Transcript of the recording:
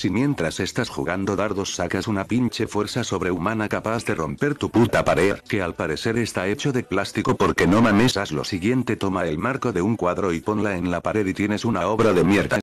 Si mientras estás jugando dardos sacas una pinche fuerza sobrehumana capaz de romper tu puta pared, que al parecer está hecho de plástico porque no manesas lo siguiente, toma el marco de un cuadro y ponla en la pared y tienes una obra de mierda.